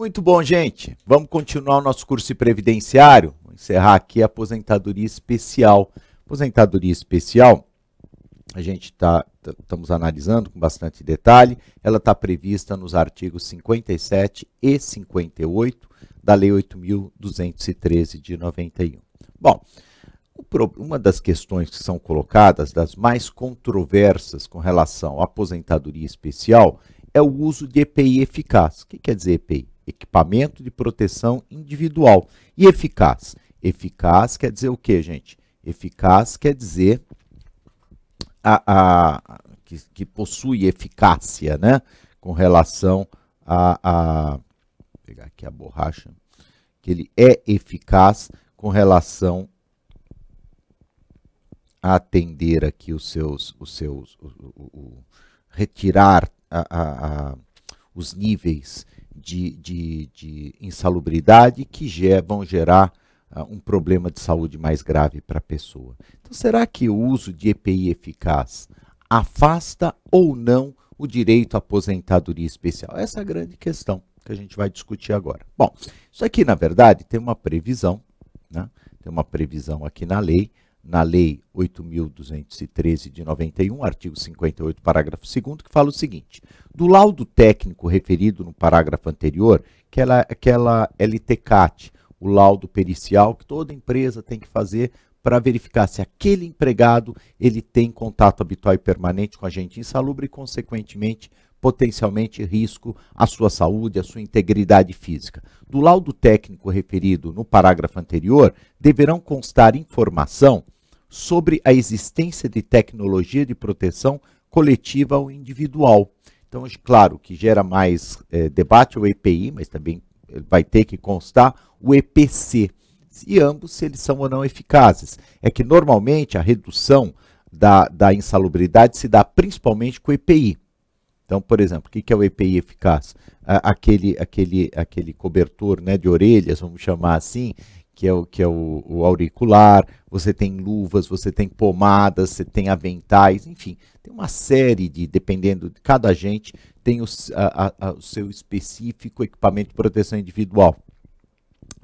Muito bom, gente. Vamos continuar o nosso curso previdenciário. Vou encerrar aqui a aposentadoria especial. Aposentadoria especial, a gente está estamos analisando com bastante detalhe. Ela está prevista nos artigos 57 e 58 da Lei 8.213 de 91. Bom, uma das questões que são colocadas, das mais controversas com relação à aposentadoria especial, é o uso de EPI eficaz. O que quer dizer EPI? equipamento de proteção individual. E eficaz? Eficaz quer dizer o que, gente? Eficaz quer dizer a, a que, que, possui eficácia, né? Com relação a, a vou pegar aqui a borracha, que ele é eficaz com relação a atender aqui os seus, os seus, o, o, o, retirar a, a, a, os níveis de, de, de insalubridade que ger, vão gerar uh, um problema de saúde mais grave para a pessoa. Então, será que o uso de EPI eficaz afasta ou não o direito à aposentadoria especial? Essa é a grande questão que a gente vai discutir agora. Bom, isso aqui, na verdade, tem uma previsão, né? tem uma previsão aqui na lei na Lei 8.213 de 91, artigo 58, parágrafo 2, que fala o seguinte: do laudo técnico referido no parágrafo anterior, que aquela LTCAT, é o laudo pericial que toda empresa tem que fazer para verificar se aquele empregado ele tem contato habitual e permanente com agente insalubre e, consequentemente, potencialmente risco à sua saúde, à sua integridade física. Do laudo técnico referido no parágrafo anterior, deverão constar informação sobre a existência de tecnologia de proteção coletiva ou individual. Então, é claro que gera mais é, debate o EPI, mas também vai ter que constar o EPC, e ambos se eles são ou não eficazes. É que normalmente a redução da, da insalubridade se dá principalmente com o EPI. Então, por exemplo, o que, que é o EPI eficaz? aquele, aquele, aquele cobertor né, de orelhas, vamos chamar assim, que é, o, que é o, o, auricular, você tem luvas, você tem pomadas, você tem aventais, enfim, tem uma série de, dependendo de cada agente, tem a, a, o seu específico equipamento de proteção individual.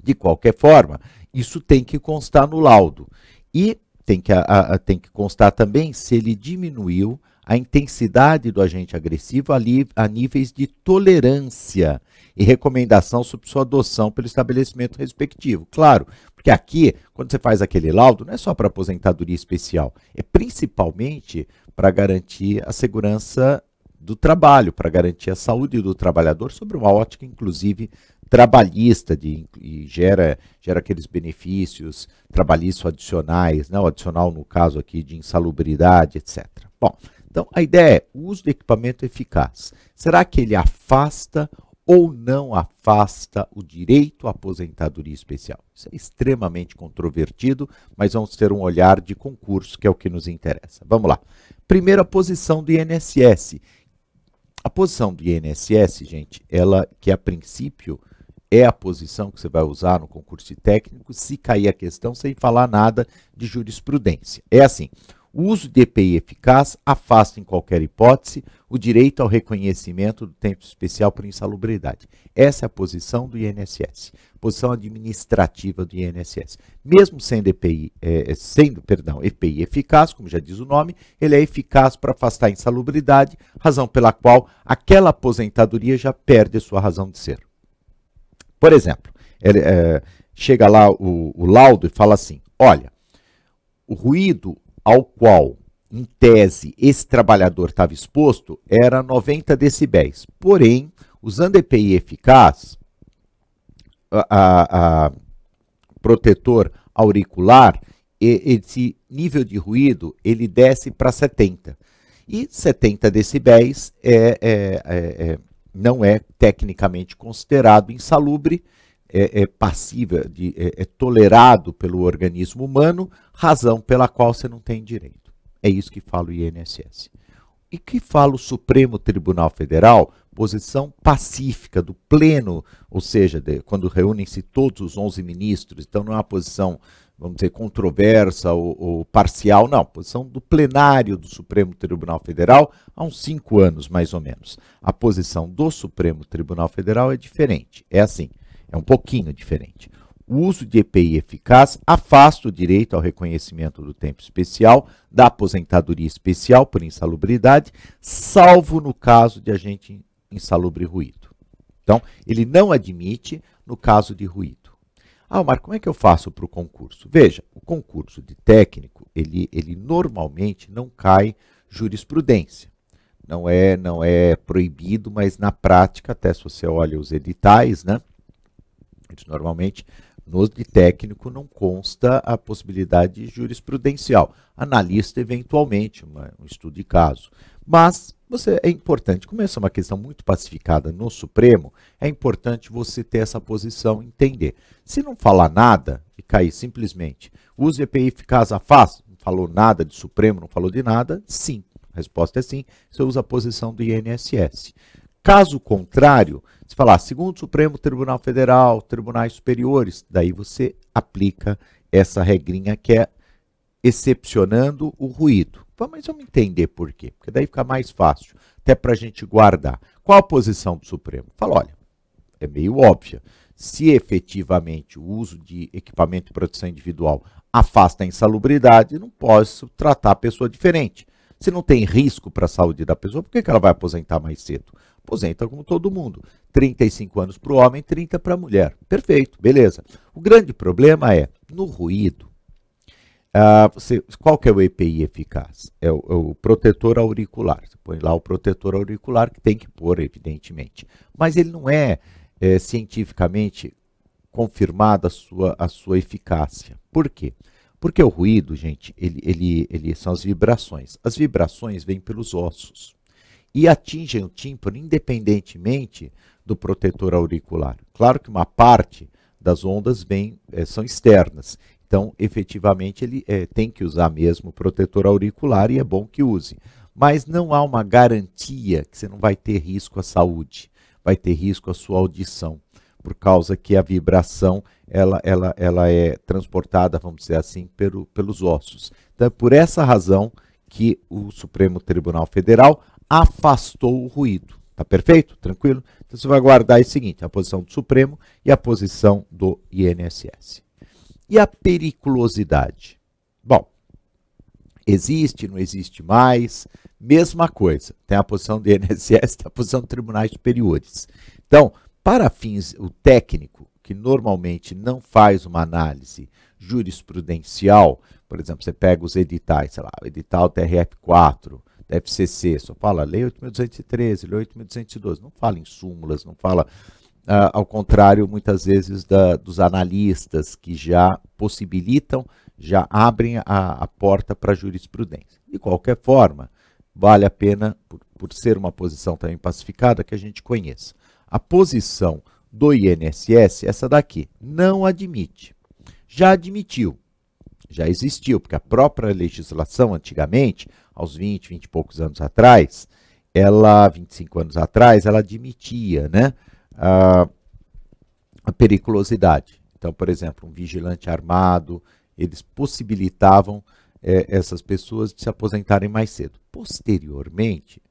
De qualquer forma, isso tem que constar no laudo. E tem que, a, tem que constar também se ele diminuiu a intensidade do agente agressivo a, níveis de tolerância e recomendação sobre sua adoção pelo estabelecimento respectivo. Claro, porque aqui, quando você faz aquele laudo, não é só para aposentadoria especial, é principalmente para garantir a segurança do trabalho, para garantir a saúde do trabalhador, sobre uma ótica, inclusive, trabalhista, de, e gera, gera aqueles benefícios trabalhistas adicionais, né? o adicional, no caso aqui, de insalubridade, etc. Bom, então, a ideia é o uso do equipamento é eficaz. Será que ele afasta ou não afasta o direito à aposentadoria especial? Isso é extremamente controvertido, mas vamos ter um olhar de concurso, que é o que nos interessa. Vamos lá. Primeira posição do INSS. A posição do INSS, gente, ela que é a princípio é a posição que você vai usar no concurso técnico, se cair a questão sem falar nada de jurisprudência. É assim, o uso de EPI eficaz afasta, em qualquer hipótese, o direito ao reconhecimento do tempo especial por insalubridade. Essa é a posição do INSS, posição administrativa do INSS. Mesmo sendo, EPI, é, é, sendo perdão, EPI eficaz, como já diz o nome, ele é eficaz para afastar a insalubridade, razão pela qual aquela aposentadoria já perde sua razão de ser. Por exemplo, ele, é, chega lá o, o laudo e fala assim: olha, o ruído ao qual, em tese, esse trabalhador estava exposto era 90 decibéis. Porém, usando EPI eficaz, a, a, a protetor auricular, esse nível de ruído ele desce para 70. E 70 decibéis é, é, é, é, não é tecnicamente considerado insalubre é, é passível, de, é, é tolerado pelo organismo humano, razão pela qual você não tem direito. É isso que fala o INSS. E que fala o Supremo Tribunal Federal? Posição pacífica do pleno, ou seja, de, quando reúnem-se todos os 11 ministros, então não é uma posição, vamos dizer, controversa ou, ou parcial, não, posição do plenário do Supremo Tribunal Federal há uns cinco anos, mais ou menos. A posição do Supremo Tribunal Federal é diferente. É assim: é um pouquinho diferente. O uso de EPI eficaz afasta o direito ao reconhecimento do tempo especial, da aposentadoria especial por insalubridade, salvo no caso de agente insalubre ruído. Então, ele não admite no caso de ruído. Ah, Marco, como é que eu faço para o concurso? Veja, o concurso de técnico, ele, ele normalmente não cai jurisprudência. Não é, não é proibido, mas na prática, até se você olha os editais, né? Normalmente, no de técnico não consta a possibilidade jurisprudencial. Analista, eventualmente, uma, um estudo de caso. Mas você é importante, como essa é uma questão muito pacificada no Supremo, é importante você ter essa posição, entender. Se não falar nada e cair simplesmente, use EPI eficaz a faz, não falou nada de Supremo, não falou de nada, sim. A resposta é sim, você usa a posição do INSS. Caso contrário, se falar segundo o Supremo Tribunal Federal, tribunais superiores, daí você aplica essa regrinha que é excepcionando o ruído. Mas vamos entender por quê, porque daí fica mais fácil, até para a gente guardar. Qual a posição do Supremo? Fala, olha, é meio óbvia. Se efetivamente o uso de equipamento de proteção individual afasta a insalubridade, não posso tratar a pessoa diferente. Se não tem risco para a saúde da pessoa, por que, que ela vai aposentar mais cedo? aposenta como todo mundo. 35 anos para o homem, 30 para a mulher. Perfeito, beleza. O grande problema é, no ruído, ah, você, qual que é o EPI eficaz? É o, é o, protetor auricular. Você põe lá o protetor auricular, que tem que pôr, evidentemente. Mas ele não é, é cientificamente confirmada a sua, a sua eficácia. Por quê? Porque o ruído, gente, ele, ele, ele são as vibrações. As vibrações vêm pelos ossos e atingem o tímpano independentemente do protetor auricular. Claro que uma parte das ondas vem, é, são externas, então efetivamente ele é, tem que usar mesmo o protetor auricular e é bom que use. Mas não há uma garantia que você não vai ter risco à saúde, vai ter risco à sua audição, por causa que a vibração ela, ela, ela é transportada, vamos dizer assim, pelo, pelos ossos. Então é por essa razão que o Supremo Tribunal Federal afastou o ruído. Tá perfeito? Tranquilo? Então você vai guardar o seguinte, a posição do Supremo e a posição do INSS. E a periculosidade? Bom, existe, não existe mais, mesma coisa. Tem a posição do INSS, tem a posição dos tribunais superiores. Então, para fins, o técnico que normalmente não faz uma análise jurisprudencial, por exemplo, você pega os editais, sei lá, o edital TRF4, FCC, só fala Lei 8.213, Lei 8.212, não fala em súmulas, não fala, ah, ao contrário, muitas vezes, da, dos analistas que já possibilitam, já abrem a, a porta para a jurisprudência. De qualquer forma, vale a pena, por, por ser uma posição também pacificada, que a gente conheça. A posição do INSS, essa daqui, não admite. Já admitiu, já existiu, porque a própria legislação antigamente, aos 20, 20 e poucos anos atrás, ela, 25 anos atrás, ela admitia né, a, a periculosidade. Então, por exemplo, um vigilante armado, eles possibilitavam é, essas pessoas de se aposentarem mais cedo. Posteriormente,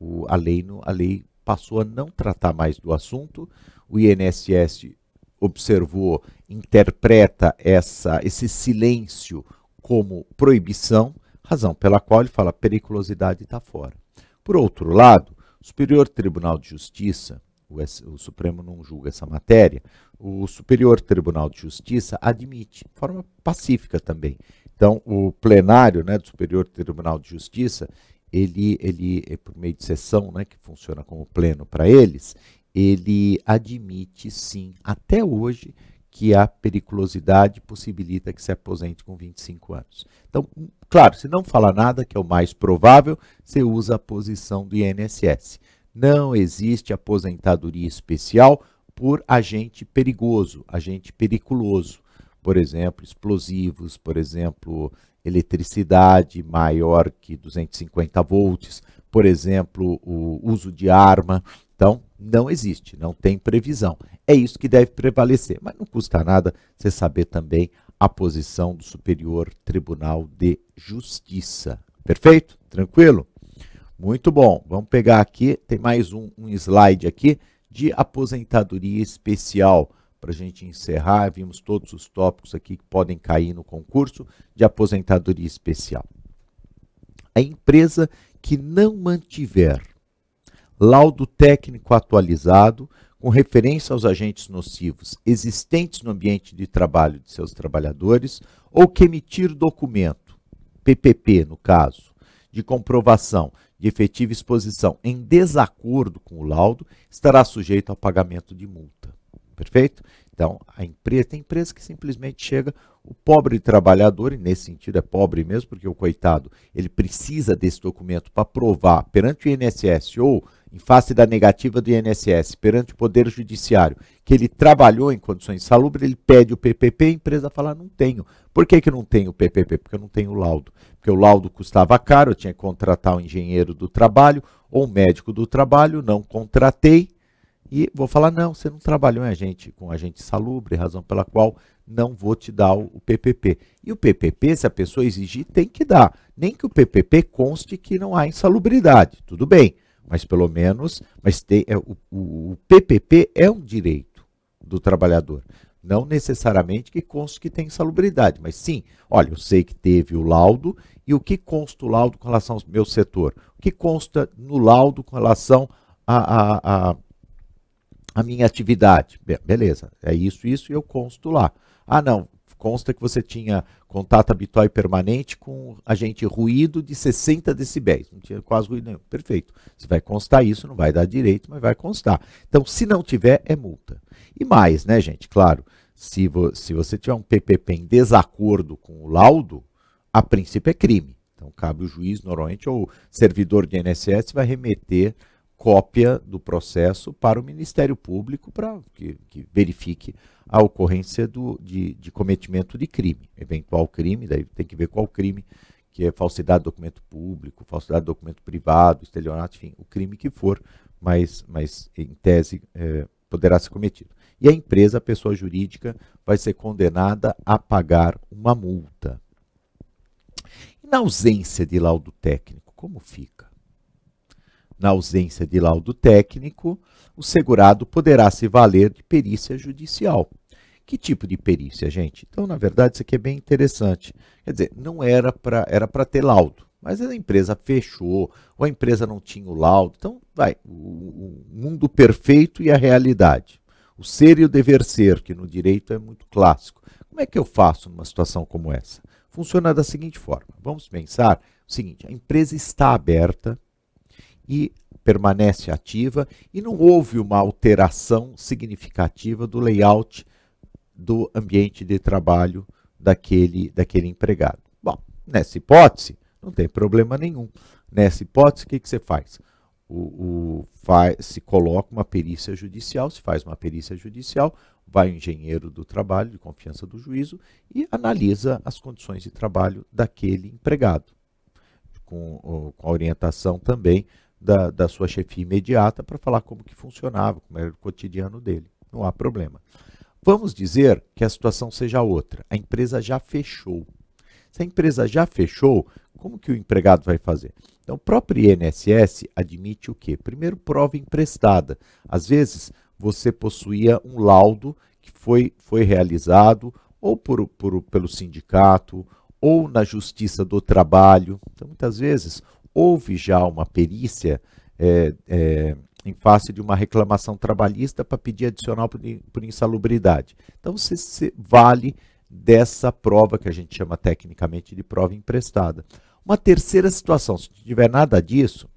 o, a, lei, a lei passou a não tratar mais do assunto, o INSS observou, interpreta essa, esse silêncio como proibição, razão pela qual ele fala periculosidade está fora. Por outro lado, o Superior Tribunal de Justiça, o, o Supremo não julga essa matéria, o Superior Tribunal de Justiça admite, de forma pacífica também. Então, o plenário né, do Superior Tribunal de Justiça, ele, ele é por meio de sessão, né, que funciona como pleno para eles, ele admite sim, até hoje, que a periculosidade possibilita que se aposente com 25 anos. Então, hum, claro, se não falar nada, que é o mais provável, você usa a posição do INSS. Não existe aposentadoria especial por agente perigoso, agente periculoso. Por exemplo, explosivos, por exemplo, eletricidade maior que 250 volts, por exemplo, o uso de arma. Então, não existe, não tem previsão. É isso que deve prevalecer, mas não custa nada você saber também a posição do Superior Tribunal de Justiça. Perfeito? Tranquilo? Muito bom. Vamos pegar aqui, tem mais um, um slide aqui de aposentadoria especial. Para a gente encerrar, vimos todos os tópicos aqui que podem cair no concurso de aposentadoria especial. A empresa que não mantiver laudo técnico atualizado com referência aos agentes nocivos existentes no ambiente de trabalho de seus trabalhadores ou que emitir documento, PPP no caso, de comprovação de efetiva exposição em desacordo com o laudo, estará sujeito ao pagamento de multa. Perfeito? Então, a empresa, tem empresa que simplesmente chega, o pobre trabalhador, e nesse sentido é pobre mesmo, porque o coitado, ele precisa desse documento para provar perante o INSS ou em face da negativa do INSS perante o Poder Judiciário, que ele trabalhou em condições insalubres, ele pede o PPP, a empresa fala, não tenho. Por que, que não tenho o PPP? Porque eu não tenho o laudo. Porque o laudo custava caro, eu tinha que contratar um engenheiro do trabalho ou um médico do trabalho, não contratei. E vou falar, não, você não trabalhou em agente, com agente salubre, razão pela qual não vou te dar o PPP. E o PPP, se a pessoa exigir, tem que dar. Nem que o PPP conste que não há insalubridade, tudo bem mas pelo menos, mas tem, é, o, o, PPP é um direito do trabalhador. Não necessariamente que conste que tem insalubridade, mas sim, olha, eu sei que teve o laudo e o que consta o laudo com relação ao meu setor? O que consta no laudo com relação a, a, a a minha atividade. Be beleza, é isso, isso e eu consto lá. Ah, não, consta que você tinha contato habitual e permanente com agente ruído de 60 decibéis. Não tinha quase ruído nenhum. Perfeito. Você vai constar isso, não vai dar direito, mas vai constar. Então, se não tiver, é multa. E mais, né, gente? Claro, se, vo se você tiver um PPP em desacordo com o laudo, a princípio é crime. Então, cabe o juiz, normalmente, ou servidor de INSS vai remeter cópia do processo para o Ministério Público para que, que verifique a ocorrência do, de, de cometimento de crime, eventual crime, daí tem que ver qual crime, que é falsidade de documento público, falsidade de documento privado, estelionato, enfim, o crime que for, mas, mas em tese é, poderá ser cometido. E a empresa, a pessoa jurídica, vai ser condenada a pagar uma multa. E na ausência de laudo técnico, como fica? Na ausência de laudo técnico, o segurado poderá se valer de perícia judicial. Que tipo de perícia, gente? Então, na verdade, isso aqui é bem interessante. Quer dizer, não era para era para ter laudo, mas a empresa fechou, ou a empresa não tinha o laudo. Então, vai, o, o mundo perfeito e a realidade. O ser e o dever ser, que no direito é muito clássico. Como é que eu faço numa situação como essa? Funciona da seguinte forma. Vamos pensar o seguinte, a empresa está aberta e permanece ativa e não houve uma alteração significativa do layout do ambiente de trabalho daquele, daquele empregado. Bom, nessa hipótese, não tem problema nenhum. Nessa hipótese, o que, que você faz? O, o faz, se coloca uma perícia judicial, se faz uma perícia judicial, vai o engenheiro do trabalho, de confiança do juízo, e analisa as condições de trabalho daquele empregado, com, com orientação também da, da sua chefia imediata para falar como que funcionava, como era o cotidiano dele. Não há problema. Vamos dizer que a situação seja outra. A empresa já fechou. Se a empresa já fechou, como que o empregado vai fazer? Então, o próprio INSS admite o quê? Primeiro, prova emprestada. Às vezes, você possuía um laudo que foi, foi realizado ou por, por, pelo sindicato ou na justiça do trabalho. Então, muitas vezes, houve já uma perícia é, é, em face de uma reclamação trabalhista para pedir adicional por, por insalubridade. Então, você se vale dessa prova que a gente chama tecnicamente de prova emprestada. Uma terceira situação, se não tiver nada disso,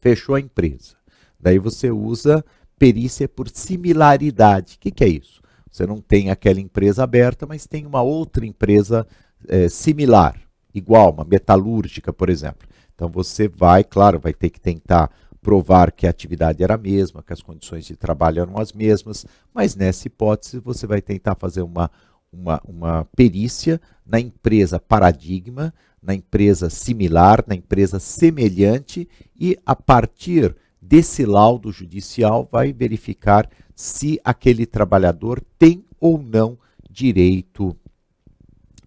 fechou a empresa. Daí você usa perícia por similaridade. O que, que, é isso? Você não tem aquela empresa aberta, mas tem uma outra empresa é, similar, igual, uma metalúrgica, por exemplo. Então você vai, claro, vai ter que tentar provar que a atividade era a mesma, que as condições de trabalho eram as mesmas, mas nessa hipótese você vai tentar fazer uma, uma, uma perícia na empresa paradigma, na empresa similar, na empresa semelhante, e a partir desse laudo judicial vai verificar se aquele trabalhador tem ou não direito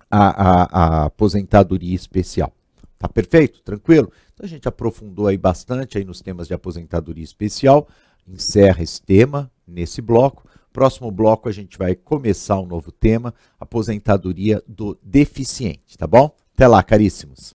à, à, à aposentadoria especial. Tá perfeito? Tranquilo? Então a gente aprofundou aí bastante aí nos temas de aposentadoria especial. Encerra esse tema nesse bloco. Próximo bloco a gente vai começar um novo tema, aposentadoria do deficiente, tá bom? Até lá, caríssimos.